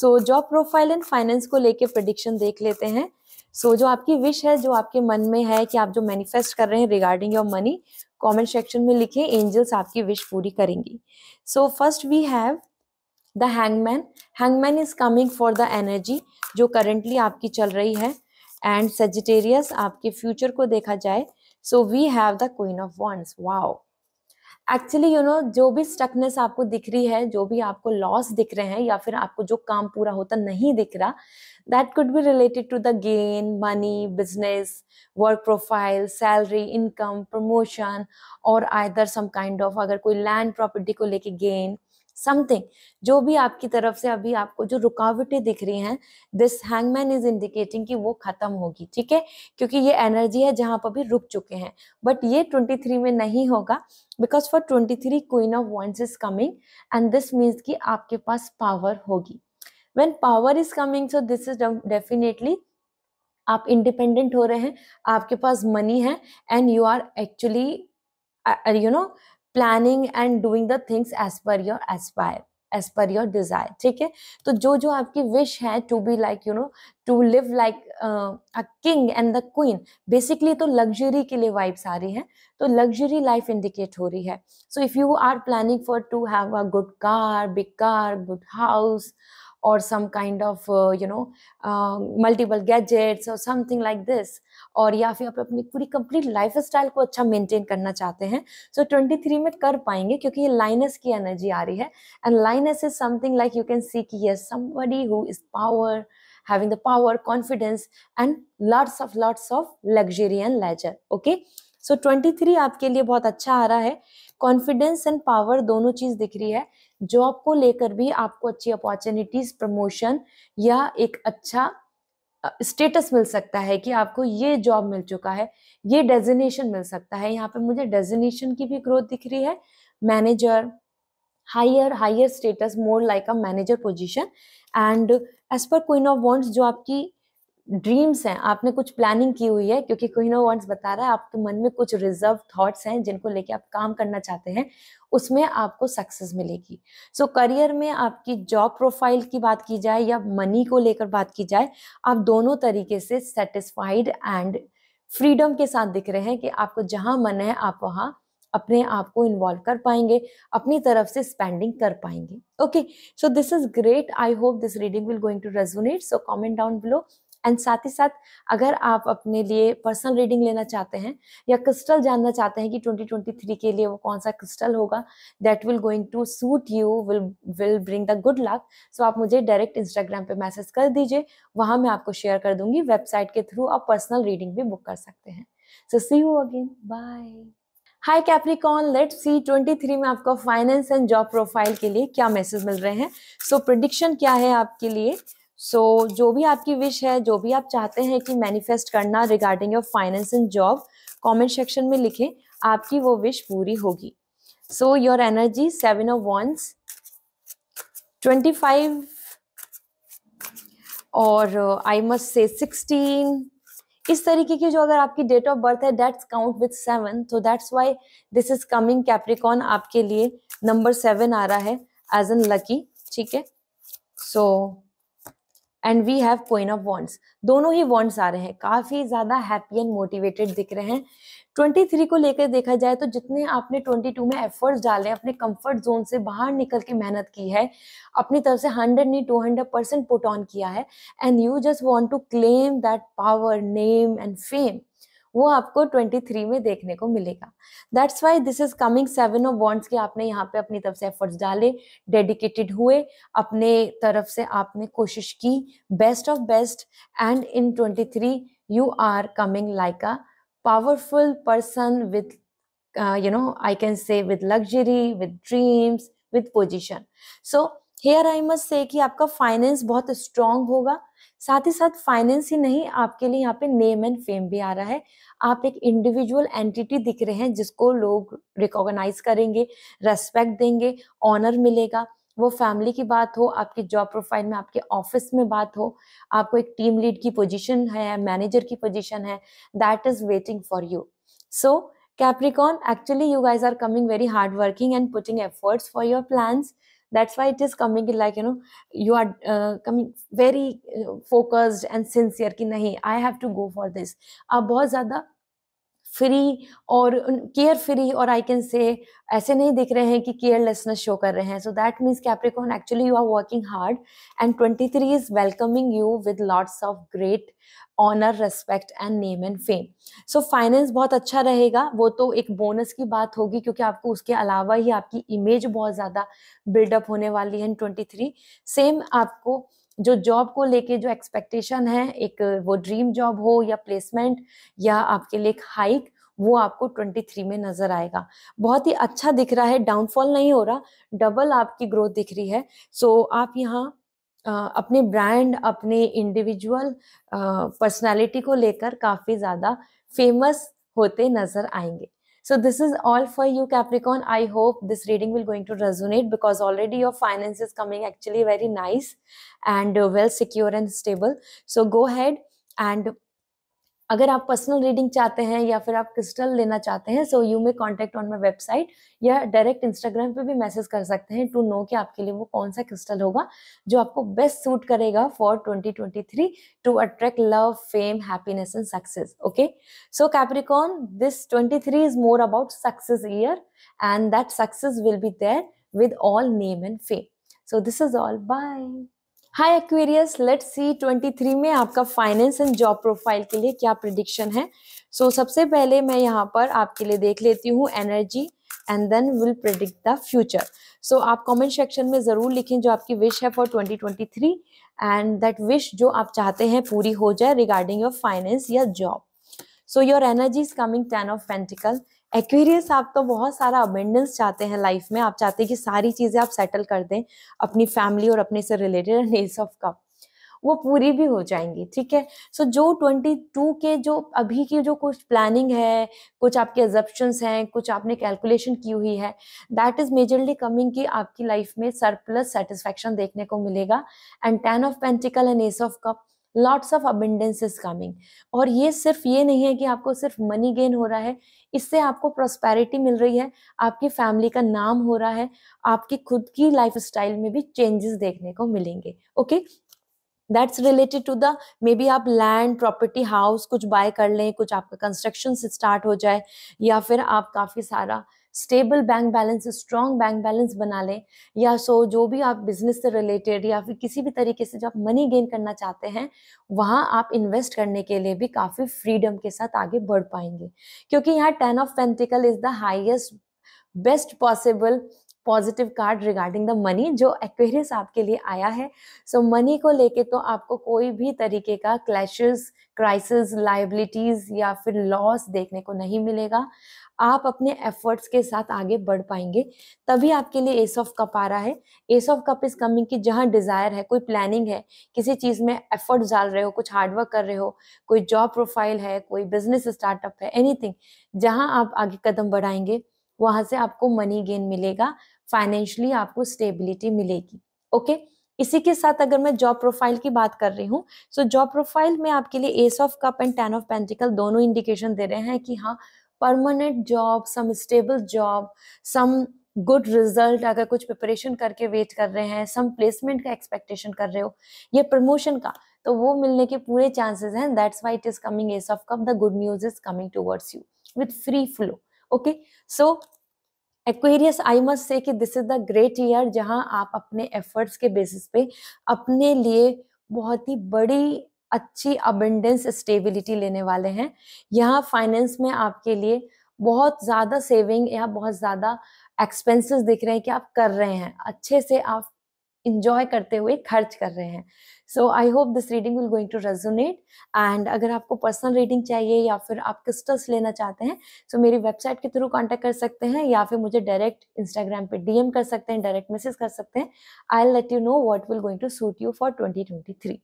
so job profile and finance को लेके प्रडिक्शन देख लेते हैं सो so, जो आपकी विश है जो आपके मन में है कि आप जो मैनिफेस्ट कर रहे हैं regarding your money comment section में लिखें एंजल्स आपकी विश पूरी करेंगी so first we have the hangman hangman is coming for the energy जो करेंटली आपकी चल रही है एंड सजिटेरियस आपके फ्यूचर को देखा जाए so we have the queen of wands wow actually you know जो भी स्टकनेस आपको दिख रही है जो भी आपको लॉस दिख रहे हैं या फिर आपको जो काम पूरा होता नहीं दिख रहा that could be related to the gain money business work profile salary income promotion और आइदर सम काइंड ऑफ अगर कोई लैंड प्रॉपर्टी को लेके गेन समथिंग जो भी आपकी तरफ से अभी आपको जो रुकावटें दिख रही हैं दिस हैंगमैन इज इंडिकेटिंग कि वो खत्म होगी ठीक है क्योंकि ये एनर्जी है जहां पर भी रुक चुके हैं बट ये 23 में नहीं होगा because for 23 three queen of wands is coming and this means कि आपके पास पावर होगी when power is coming so this is definitely आप इंडिपेंडेंट हो रहे हैं आपके पास मनी है and you are actually you know planning and doing the things as per your aspire as per your desire ठीक है तो जो जो आपकी विश है to be like you no to live like a king and the queen basically तो luxury के लिए वाइब्स आ रही है तो लग्जरी लाइफ इंडिकेट हो रही है so if you are planning for to have a good car big car good house or some kind of uh, you know uh, multiple gadgets or something like this और या फिर आप अपनी पूरी complete life style को अच्छा maintain करना चाहते हैं सो so, 23 में कर पाएंगे क्योंकि ये लाइनस की एनर्जी आ रही है and lions is something like you can see कि yes somebody who is power having the power confidence and lots of lots of luxury and leisure okay so so, 23 आपके लिए बहुत अच्छा आ रहा है कॉन्फिडेंस एंड पावर दोनों चीज दिख रही है जॉब को लेकर भी आपको अच्छी अपॉर्चुनिटीज प्रमोशन या एक अच्छा स्टेटस मिल सकता है कि आपको ये जॉब मिल चुका है ये डेजिनेशन मिल सकता है यहाँ पे मुझे डेजिनेशन की भी ग्रोथ दिख रही है manager higher higher status more like a manager position and as per queen of wands जो आपकी ड्रीम्स हैं आपने कुछ प्लानिंग की हुई है क्योंकि कोहिनो वर्ड्स बता रहा है आपके तो मन में कुछ रिजर्व थॉट्स हैं जिनको लेके आप काम करना चाहते हैं उसमें आपको सक्सेस मिलेगी सो so, करियर में आपकी जॉब प्रोफाइल की बात की जाए या मनी को लेकर बात की जाए आप दोनों तरीके से सेटिस्फाइड एंड फ्रीडम के साथ दिख रहे हैं कि आपको जहाँ मन है आप वहाँ अपने आप को इन्वॉल्व कर पाएंगे अपनी तरफ से स्पेंडिंग कर पाएंगे okay so this is great I hope this reading will going to resonate so comment down below and साथ ही साथ अगर आप अपने लिए पर्सनल रीडिंग लेना चाहते हैं या क्रिस्टल जानना चाहते हैं कि 2023 के लिए वो कौन सा क्रिस्टल होगा that will going to suit you will will bring the good luck so आप मुझे डायरेक्ट इंस्टाग्राम पे मैसेज कर दीजिए वहाँ मैं आपको शेयर कर दूंगी वेबसाइट के थ्रू आप पर्सनल रीडिंग भी बुक कर सकते हैं so see you again bye hi Capricorn let see 23 में आपका फाइनेंस एंड जॉब प्रोफाइल के लिए क्या मैसेज मिल रहे हैं सो so, प्रडिक्शन क्या है आपके लिए सो so, जो भी आपकी विश है जो भी आप चाहते हैं कि मैनिफेस्ट करना regarding your finance and job comment section में लिखें आपकी वो विश पूरी होगी so your energy seven of wands twenty five और आई मस्ट से सिक्सटीन इस तरीके की जो अगर आपकी डेट ऑफ बर्थ है डेट्स काउंट विथ सेवन तो that's why this is coming Capricorn आपके लिए नंबर सेवन आ रहा है एज एन लकी ठीक है so and we have queen of wands दोनों ही वॉन्ट्स आ रहे हैं काफ़ी ज़्यादा हैप्पी एंड मोटिवेटेड दिख रहे हैं 23 को लेकर देखा जाए तो जितने आपने 22 में एफर्ट्स डाले अपने कंफर्ट जोन से बाहर निकल के मेहनत की है अपनी तरफ से 100 नहीं 200 परसेंट पुट ऑन किया है and you just want to claim that power name and fame वो आपको 23 में देखने को मिलेगा that's why this is coming seven of wands के आपने यहाँ पे अपनी तरफ से एफर्ट्स डाले डेडिकेटेड हुए अपने तरफ से आपने कोशिश की best of best and in 23 you are coming like a powerful person with you know I can say with luxury with dreams with position so here I must say कि आपका फाइनेंस बहुत स्ट्रांग होगा साथ ही साथ finance ही नहीं आपके लिए यहाँ पे नेम एंड फेम भी आ रहा है आप एक इंडिविजुअल एंटिटी दिख रहे हैं जिसको लोग रिकॉग्नाइज करेंगे रेस्पेक्ट देंगे ऑनर मिलेगा वो फैमिली की बात हो आपकी जॉब प्रोफाइल में आपके ऑफिस में बात हो आपको एक टीम लीड की पोजीशन है मैनेजर की पोजीशन है that is waiting for you so Capricorn actually you guys are coming very hard working and putting efforts for your plans that's why it is coming like you know you are uh, coming very uh, focused and sincere ki nahi i have to go for this aap bahut zyada free और carefree और I can से ऐसे नहीं दिख रहे हैं कि carelessness show कर रहे हैं so that means Capricorn actually you are working hard and twenty three is welcoming you with lots of great honour respect and name and fame so finance बहुत अच्छा रहेगा वो तो एक बोनस की बात होगी क्योंकि आपको उसके अलावा ही आपकी इमेज बहुत ज़्यादा बिल्डअप होने वाली है ट्वेंटी थ्री सेम आपको जो जॉब को लेके जो एक्सपेक्टेशन है एक वो ड्रीम जॉब हो या प्लेसमेंट या आपके लिए एक हाइक वो आपको 23 में नजर आएगा बहुत ही अच्छा दिख रहा है डाउनफॉल नहीं हो रहा डबल आपकी ग्रोथ दिख रही है सो so, आप यहाँ अपने ब्रांड अपने इंडिविजुअल पर्सनालिटी को लेकर काफ़ी ज़्यादा फेमस होते नज़र आएंगे So this is all for you, Capricorn. I hope this reading will going to resonate because already your finance is coming actually very nice and uh, well secure and stable. So go ahead and अगर आप personal reading चाहते हैं या फिर आप crystal लेना चाहते हैं so you may contact on my website या डायरेक्ट इंस्टाग्राम पे भी मैसेज कर सकते हैं टू नो कि आपके लिए वो कौन सा क्रिस्टल होगा जो आपको बेस्ट सूट करेगा for 2023 to attract love fame happiness and success okay so Capricorn this 23 is more about success year and that success will be there with all name and fame so this is all bye hi Aquarius let's see 23 में आपका finance and job profile के लिए क्या prediction है सो so, सबसे पहले मैं यहाँ पर आपके लिए देख लेती हूँ energy and then will predict the future so आप कमेंट सेक्शन में ज़रूर लिखें जो आपकी विश है फॉर 2023 एंड दैट विश जो आप चाहते हैं पूरी हो जाए रिगार्डिंग योर फाइनेंस या job so your energy is coming ten of pentacle Aquarius आप तो बहुत सारा अबेंडेंस चाहते हैं लाइफ में आप चाहते हैं कि सारी चीज़ें आप सेटल कर दें अपनी फैमिली और अपने से रिलेटेड नेल्स ऑफ कप वो पूरी भी हो जाएंगी ठीक है सो so, जो 22 के जो अभी की जो कुछ प्लानिंग है कुछ आपके एजप्शन हैं कुछ आपने कैलकुलेशन की हुई है दैट इज मेजरली कमिंग कि आपकी लाइफ में सरप्लस सेटिस्फेक्शन देखने को मिलेगा and ten of pentacle and ace of cup lots of abundance is coming और ये सिर्फ ये नहीं है कि आपको सिर्फ मनी गेन हो रहा है इससे आपको प्रोस्पैरिटी मिल रही है आपकी फैमिली का नाम हो रहा है आपकी खुद की लाइफ स्टाइल में भी चेंजेस देखने को मिलेंगे okay okay? That's related to the maybe आप लैंड प्रॉपर्टी हाउस कुछ बाय कर लें कुछ आपका कंस्ट्रक्शन स्टार्ट हो जाए या फिर आप काफ़ी सारा stable bank balance strong bank balance बना लें या सो जो भी आप बिजनेस से रिलेटेड या फिर किसी भी तरीके से जो आप मनी गेन करना चाहते हैं वहाँ आप इन्वेस्ट करने के लिए भी काफ़ी फ्रीडम के साथ आगे बढ़ पाएंगे क्योंकि यहाँ ten of pentacles is the highest best possible positive card regarding the money जो एक्वेरियस आपके लिए आया है सो so, मनी को लेके तो आपको कोई भी तरीके का क्लैशेस क्राइसिस लाइबिलिटीज़ या फिर लॉस देखने को नहीं मिलेगा आप अपने एफर्ट्स के साथ आगे बढ़ पाएंगे तभी आपके लिए एस ऑफ कप आ रहा है ace of cup is coming की जहाँ डिज़ायर है कोई प्लानिंग है किसी चीज़ में एफर्ट डाल रहे हो कुछ हार्डवर्क कर रहे हो कोई जॉब प्रोफाइल है कोई बिजनेस स्टार्टअप है एनीथिंग जहाँ आप आगे कदम बढ़ाएंगे वहाँ से आपको मनी गेन मिलेगा फाइनेंशियली आपको स्टेबिलिटी मिलेगी ओके इसी के साथ अगर मैं जॉब प्रोफाइल की बात कर रही हूँ सो जॉब प्रोफाइल में आपके लिए ace of cup and ten of pentacles दोनों इंडिकेशन दे रहे हैं कि हाँ permanent job some stable job some good result अगर कुछ प्रिपरेशन करके वेट कर रहे हैं सम प्लेसमेंट का एक्सपेक्टेशन कर रहे हो या प्रमोशन का तो वो मिलने के पूरे चांसेस हैं that's why it is coming ace of cup the good news is coming towards you with free flow okay so Aquarius I must say कि this is the great year जहां आप अपने एफर्ट्स के basis पे अपने लिए बहुत ही बड़ी अच्छी अबेंडेंस स्टेबिलिटी लेने वाले हैं यहाँ फाइनेंस में आपके लिए बहुत ज़्यादा सेविंग या बहुत ज़्यादा एक्सपेंसेस दिख रहे हैं कि आप कर रहे हैं अच्छे से आप इंजॉय करते हुए खर्च कर रहे हैं so I hope this reading will going to resonate and अगर आपको पर्सनल रीडिंग चाहिए या फिर आप क्रिस्टल्स लेना चाहते हैं सो तो so मेरी वेबसाइट के थ्रू कॉन्टेक्ट कर सकते हैं या फिर मुझे डायरेक्ट इंस्टाग्राम पे डीएम कर सकते हैं डायरेक्ट मैसेज कर सकते हैं I let you know what will going to suit you for twenty twenty three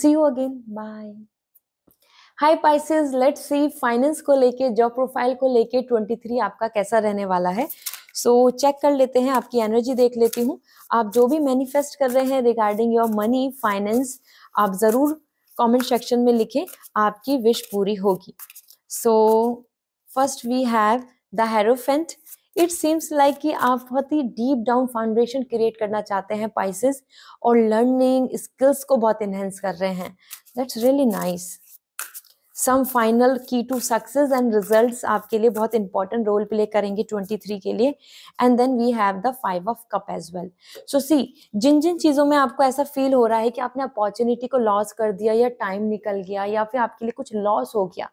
see you again bye hi Pisces let see finance को लेके जॉब प्रोफाइल को लेके 23 आपका कैसा रहने वाला है सो so, चेक कर लेते हैं आपकी एनर्जी देख लेती हूँ आप जो भी मैनिफेस्ट कर रहे हैं रिगार्डिंग योर मनी फाइनेंस आप ज़रूर कमेंट सेक्शन में लिखें आपकी विश पूरी होगी so first we have the hierophant it seems like कि आप बहुत ही डीप डाउन फाउंडेशन क्रिएट करना चाहते हैं पाइसिस और लर्निंग स्किल्स को बहुत इन्हेंस कर रहे हैं that's really nice some final key to success and results आपके लिए बहुत इंपॉर्टेंट रोल प्ले करेंगे 23 के लिए and then we have the five of cup as well so see जिन जिन चीज़ों में आपको ऐसा फील हो रहा है कि आपने अपॉर्चुनिटी को लॉस कर दिया या टाइम निकल गया या फिर आपके लिए कुछ लॉस हो गया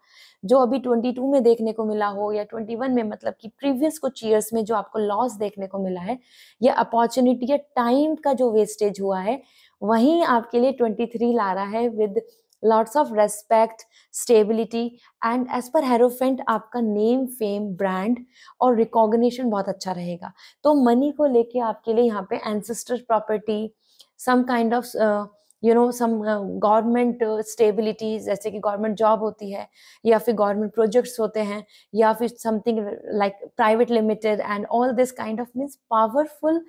जो अभी 22 में देखने को मिला हो या 21 में मतलब कि प्रीवियस कुछ ईयर्स में जो आपको लॉस देखने को मिला है या अपॉर्चुनिटी या टाइम का जो वेस्टेज हुआ है वहीं आपके लिए 23 ला रहा है with lots of respect stability and as per hierophant आपका नेम फेम ब्रांड और रिकॉग्निशन बहुत अच्छा रहेगा तो मनी को लेके आपके लिए यहाँ पे ancestor property some kind of you know some government stability जैसे कि गवर्नमेंट जॉब होती है या फिर गवर्नमेंट प्रोजेक्ट्स होते हैं या फिर something like private limited and all this kind of means powerful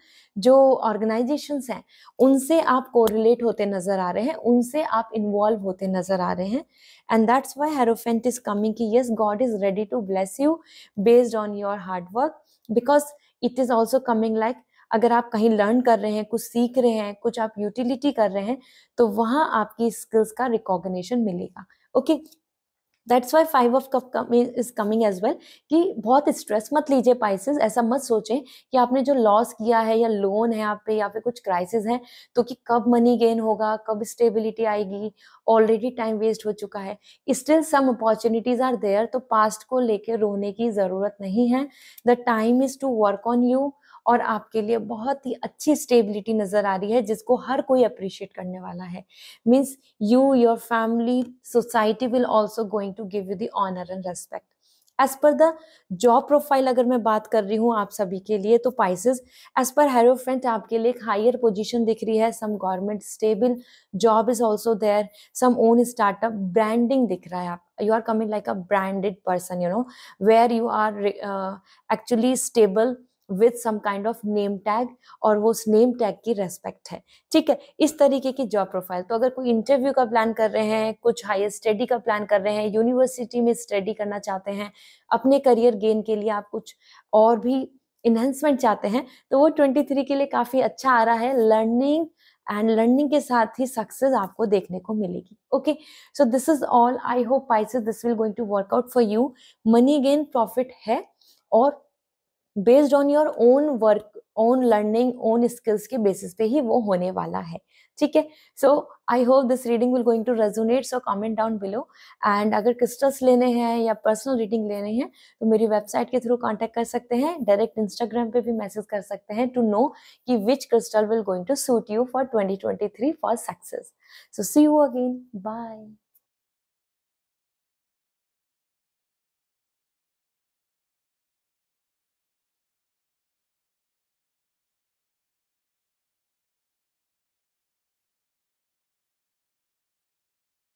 जो ऑर्गेनाइजेशंस हैं उनसे आप कोरिलेट होते नज़र आ रहे हैं उनसे आप इन्वॉल्व होते नज़र आ रहे हैं and that's why hierophant is coming कि yes God is ready to bless you based on your hard work because it is also coming like अगर आप कहीं लर्न कर रहे हैं कुछ सीख रहे हैं कुछ आप यूटिलिटी कर रहे हैं तो वहाँ आपकी स्किल्स का रिकॉग्निशन मिलेगा okay that's why five of cup is coming as well कि बहुत स्ट्रेस मत लीजिए पाइसिस ऐसा मत सोचें कि आपने जो लॉस किया है या लोन है आप पे या फिर कुछ क्राइसिस हैं तो कि कब मनी गेन होगा कब स्टेबिलिटी आएगी ऑलरेडी टाइम वेस्ट हो चुका है still some opportunities are there तो पास्ट को लेकर रोने की ज़रूरत नहीं है the time is to work on you और आपके लिए बहुत ही अच्छी स्टेबिलिटी नज़र आ रही है जिसको हर कोई अप्रिशिएट करने वाला है means you your family society will also going to give you the honour and respect as per the job profile अगर मैं बात कर रही हूँ आप सभी के लिए तो पाइसिस एज पर फ्रेंड आपके लिए एक हायर पोजिशन दिख रही है some government stable job is also there some own startup branding दिख रहा है आप you are coming like a branded person you know where you are actually stable with some kind of name tag और वो उस name tag की respect है ठीक है इस तरीके की जॉब प्रोफाइल तो अगर कोई इंटरव्यू का प्लान कर रहे हैं कुछ हायर स्टडी का प्लान कर रहे हैं यूनिवर्सिटी में स्टडी करना चाहते हैं अपने करियर गेन के लिए आप कुछ और भी इन्हेंसमेंट चाहते हैं तो वो ट्वेंटी थ्री के लिए काफ़ी अच्छा आ रहा है लर्निंग एंड लर्निंग के साथ ही सक्सेस आपको देखने को मिलेगी okay so this is all I hope Pisces this will going to work out for you money gain profit है और based on your own work own learning own skills के basis पे ही वो होने वाला है ठीक है so I hope this reading will going to resonate so comment down below and अगर क्रिस्टल्स लेने हैं या पर्सनल रीडिंग लेने हैं तो मेरी वेबसाइट के थ्रू कॉन्टेक्ट कर सकते हैं डायरेक्ट इंस्टाग्राम पे भी मैसेज कर सकते हैं टू नो कि which crystal will going to suit you for twenty twenty three for success so see you again bye